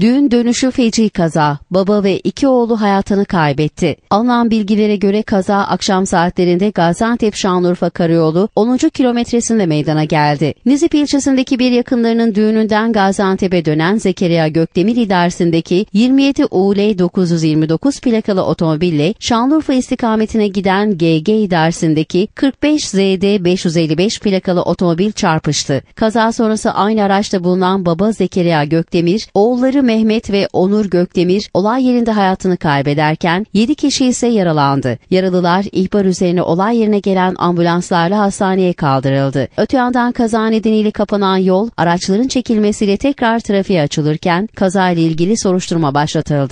Düğün dönüşü feci kaza. Baba ve iki oğlu hayatını kaybetti. Alınan bilgilere göre kaza akşam saatlerinde Gaziantep-Şanlıurfa karayolu 10. kilometresinde meydana geldi. Nizip ilçesindeki bir yakınlarının düğününden Gaziantep'e dönen Zekeriya Gökdemir idaresindeki 27 UL 929 plakalı otomobille Şanlıurfa istikametine giden GG idaresindeki 45 ZD 555 plakalı otomobil çarpıştı. Kaza sonrası aynı araçta bulunan baba Zekeriya Gökdemir, oğulları Mehmet ve Onur Gökdemir olay yerinde hayatını kaybederken 7 kişi ise yaralandı. Yaralılar ihbar üzerine olay yerine gelen ambulanslarla hastaneye kaldırıldı. Öte yandan kaza nedeniyle kapanan yol araçların çekilmesiyle tekrar trafiğe açılırken kazayla ilgili soruşturma başlatıldı.